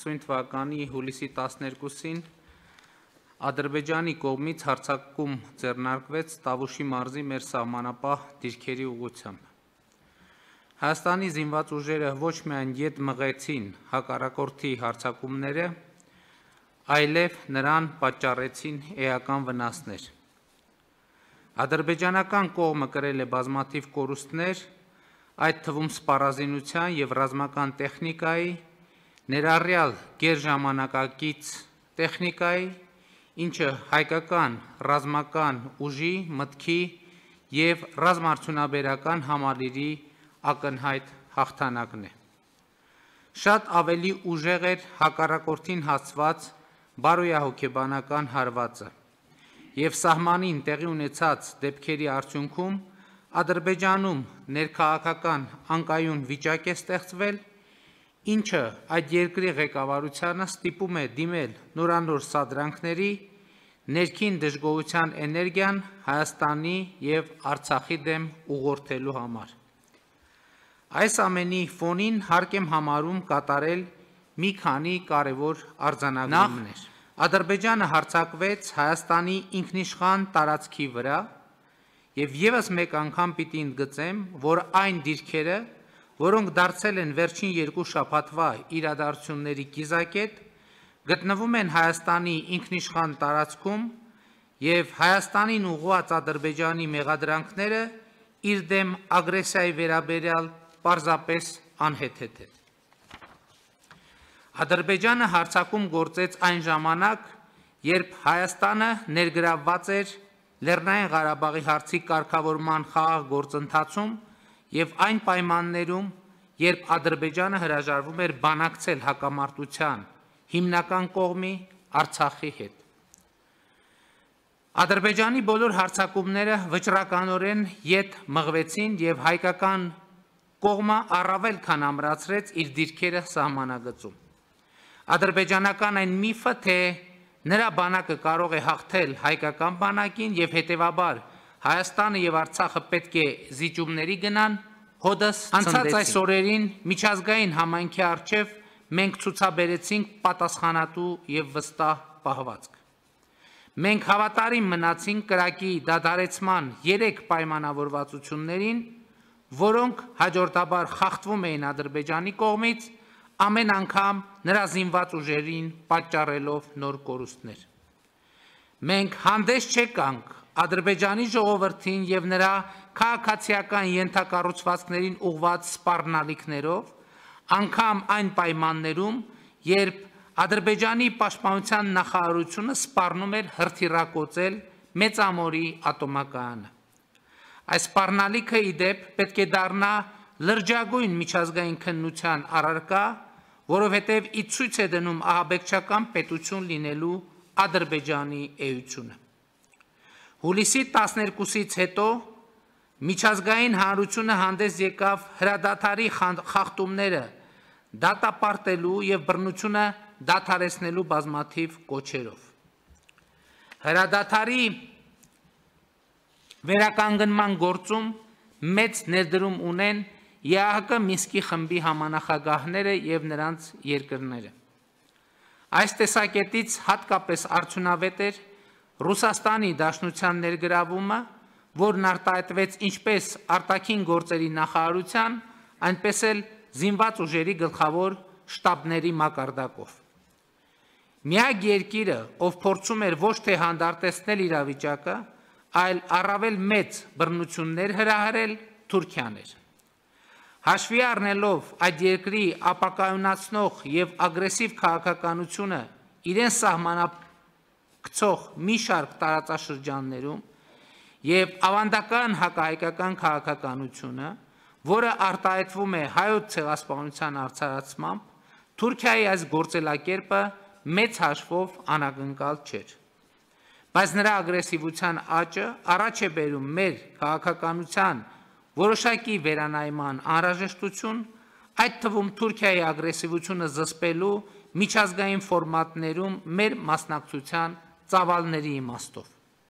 սույն թվականի հուլիսի 12-ին Ադրբեջանի կողմից հարցակում ձեռնարկվեց Տավուշի մարզի մեր սահմանապահ դիրքերի ուղությամբ։ Հայաստանի զինված ուժերը ոչ միայն յետ մղեցին հակառակորդի հարցակումները, այլև նրան պատճառեցին էական վնասներ։ Ադրբեջանական կողմը կրել է բազմաթիվ կորուստներ, այդ թվում սպառազինության եւ ռազմական տեխնիկայի ներառյալ գերժամանակակից տեխնիկայի, ինչը հայկական ռազմական ուժի, մտքի եւ ռազմարդյունաբերական համալիրի ակնհայտ հաղթանակն է։ Շատ ավելի ուժեղ էր հակառակորդին հացված բարոյահոգեբանական հարվածը եւ սահմանին տեղի ունեցած դեպքերի արդյունքում Ադրբեջանում ներքաղաքական անկայուն վիճակ է ստեղծվել ինչը այդ երկրի ղեկավարությանը ստիպում է դիմել նորանոր սադրանքների, ներքին դժգոհության էներգիան Հայաստանի եւ Արցախի դեմ ուղղորդելու համար։ Այս ամենի ֆոնին հարկեմ համարում կատարել մի քանի կարևոր արձանագրումներ։ Ադրբեջանը հարցակվեց Հայաստանի ինքնիշխան տարածքի վրա եւ եւս մեկ անգամ պիտի ընդգծեմ, որ այն դիրքերը, որոնք դարձել են վերջին երկու շաբաթվա իրադարձությունների կիզակետ, գտնվում են Հայաստանի ինքնիշխան տարածքում եւ Հայաստանին ուղղված Ադրբեջանի մեղադրանքները իր դեմ ագրեսիայի վերաբերյալ պարզապես անհեթեթ է։ Ադրբեջանը հարցակում գործեց այն ժամանակ, երբ Հայաստանը ներգրավված էր Լեռնային Ղարաբաղի հարցի կարգավորման խաղաղ գործընթացում եւ այն պայմաններում, երբ Ադրբեջանը հրաժարվում էր բանակցել հակամարտության հիմնական կողմի Արցախի հետ։ Ադրբեջանի բոլոր հարցակումները վճռականորեն յետ մղվեցին եւ հայկական կողմը առավել քան ամրացրեց իր դիրքերը սահմանագծում։ Ադրբեջանական այն միֆը, թե նրա բանակը կարող է հաղթել հայկական բանակին եւ հետեւաբար Հայաստանը եւ Արցախը պետք է զիջումների գնան, հոդս անցած այս օրերին միջազգային համայնքի արչեվ մենք ցուցաբերեցինք պատասխանատու եւ վստահ պահվածք։ Մենք հավատարիմ մնացինք կրակի դադարեցման 3 պայմանավորվածություններին, որոնք հաջորդաբար խախտվում էին Ադրբեջանի կողմից ամեն անգամ նրա զինված ուժերին պատճառելով նոր կորուստներ։ Մենք հանդես չեկանք Ադրբեջանի ժողովրդին եւ նրա քաղաքացիական ենթակառուցվածքներին ուղված սպառնալիքներով, անկամ այն պայմաններում, երբ Ադրբեջանի պաշտպանության նախարարությունը սպառնում էր հրթիռակոծել Մեծամորի ատոմակայանը։ Այս սպառնալիքը իդեպ պետք է դառնա լրջագույն միջազգային քննության առարկա, որովհետև ի ցույց է դնում ահաբեկչական պետություն լինելու Ադրբեջանի էությունը։ Հուլիսի 12-ից հետո միջազգային հանրությունը հանդես եկավ հրադադարի խախտումները դատապարտելու եւ բռնությունը դադարեցնելու բազմաթիվ կոչերով։ Հրադադարի վերականգնման գործում մեծ ներդրում ունեն ԵԱՀԿ Միսկի խմբի համանախագահները եւ նրանց երկրները։ Այս տեսակետից հատկապես արդյունավետ էր Ռուսաստանի Դաշնության ներգրավումը, որն արտահայտվեց ինչպես արտաքին գործերի նախարարության, այնպես էլ զինված ուժերի գլխավոր շտաբների մակարդակով։ Միակ երկիրը, ով փորձում էր ոչ թե հանդարտեցնել իրավիճակը, այլ առավել մեծ բռնություններ հրահրել Թուրքիան էր։ Հաշվի առնելով այդ երկրի ապակայունացնող եւ ագրեսիվ քաղաքականությունը իրեն սահմանապկցող մի շարք տարածաշրջաններում եւ ավանդական հակահայկական քաղաքականությունը, որը արտահայտվում է հայոց ցեղասպանության արծարացմամբ, Թուրքիայի այս գործելակերպը մեծ հաշվով անակնկալ չէր։ Բայց նրա ագրեսիվության աճը առաջ է բերում մեր քաղաքականության որոշակի վերանայման անհրաժեշտություն, այդ թվում Թուրքիայի ագրեսիվությունը զսպելու միջազգային ֆորմատներում մեր մասնակցության ծավալների իմաստով։